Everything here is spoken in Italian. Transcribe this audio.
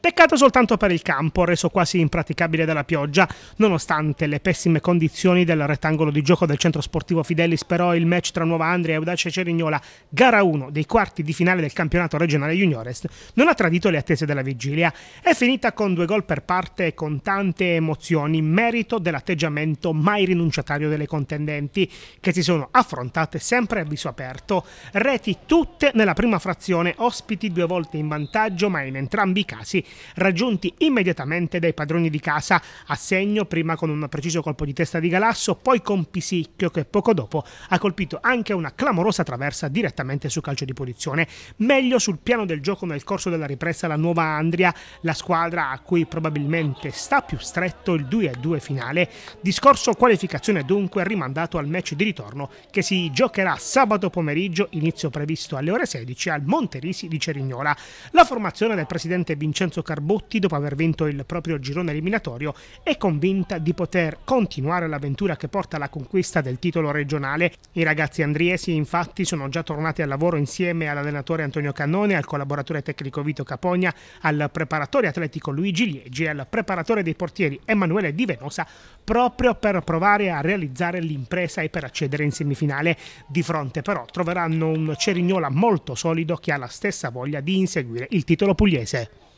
Peccato soltanto per il campo, reso quasi impraticabile dalla pioggia. Nonostante le pessime condizioni del rettangolo di gioco del centro sportivo Fidelis, però il match tra Nuova Andria e Audace Cerignola, gara 1 dei quarti di finale del campionato regionale Juniores, non ha tradito le attese della vigilia. È finita con due gol per parte e con tante emozioni, merito dell'atteggiamento mai rinunciatario delle contendenti, che si sono affrontate sempre a viso aperto. Reti tutte nella prima frazione, ospiti due volte in vantaggio, ma in entrambi i casi raggiunti immediatamente dai padroni di casa a segno prima con un preciso colpo di testa di Galasso, poi con Pisicchio che poco dopo ha colpito anche una clamorosa traversa direttamente su calcio di posizione. Meglio sul piano del gioco nel corso della ripresa la nuova Andria, la squadra a cui probabilmente sta più stretto il 2-2 finale. Discorso qualificazione dunque rimandato al match di ritorno che si giocherà sabato pomeriggio, inizio previsto alle ore 16 al Monterisi di Cerignola. La formazione del presidente Vincenzo Palazzo Carbotti, dopo aver vinto il proprio girone eliminatorio, è convinta di poter continuare l'avventura che porta alla conquista del titolo regionale. I ragazzi andriesi infatti sono già tornati al lavoro insieme all'allenatore Antonio Cannone, al collaboratore tecnico Vito Capogna, al preparatore atletico Luigi Liegi e al preparatore dei portieri Emanuele Di Venosa proprio per provare a realizzare l'impresa e per accedere in semifinale. Di fronte però troveranno un Cerignola molto solido che ha la stessa voglia di inseguire il titolo pugliese.